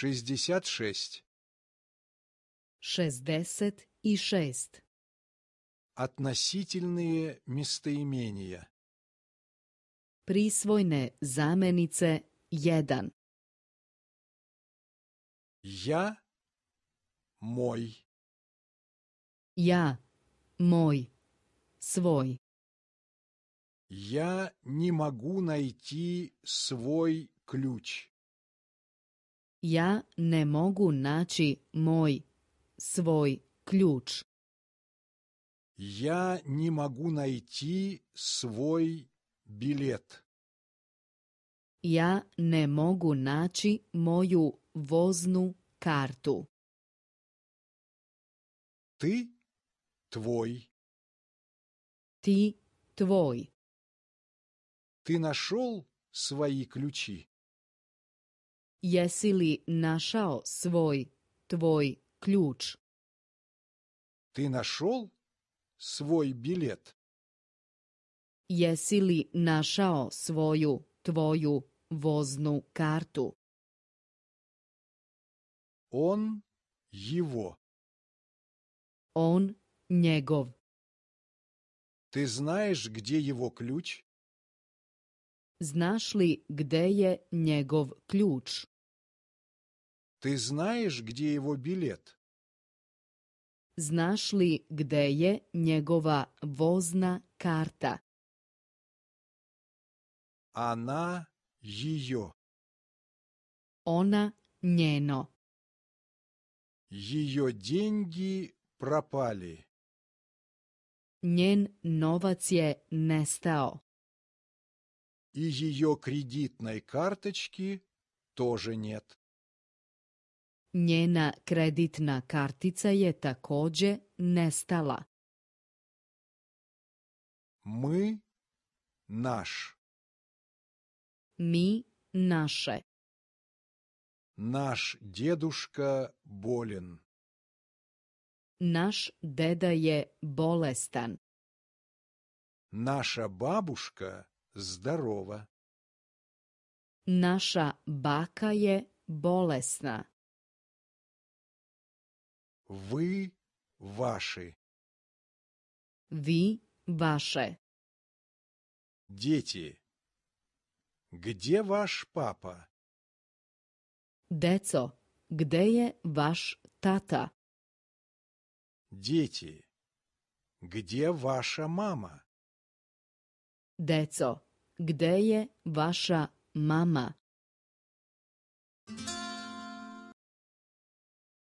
шестьдесят шесть. Шестьдесят и шесть. Относительные местоимения. Присвойне заменице jedan. Я мой. Я мой. Свой. Я не могу найти свой ключ. Я не могу найти мой свой ключ. Я не могу найти свой билет. Я не могу найти мою возну карту. Ты твой. Ты твой. Ты нашел свои ключи? Jesi li našao svoj, tvoj ključ? Ты нашел свой билет? Jesi li našao svoju, tvoju voznu kartu? Он его. Он njegov. Ты знаешь, где его ключ? Znaš li gde je njegov ključ? Ты знаешь, где его билет? Znaš li gde je njegova vozna karta? Она ее. Ona njeno. Ее деньги пропали. Njen novac je nestao. И ее кредитной карточки тоже нет. Njena kreditna kartica je takođe nestala. Мы наш. Ми наше. Наш дедушка болен. Наш деда je bolestan. Наша бабушка здорова. Наша бака je болесна. Вы ваши. Ви ваше. Дети. Где ваш папа? Децо, где je ваш тата? Дети. Где ваша мама? Deco, gde je vaša mama?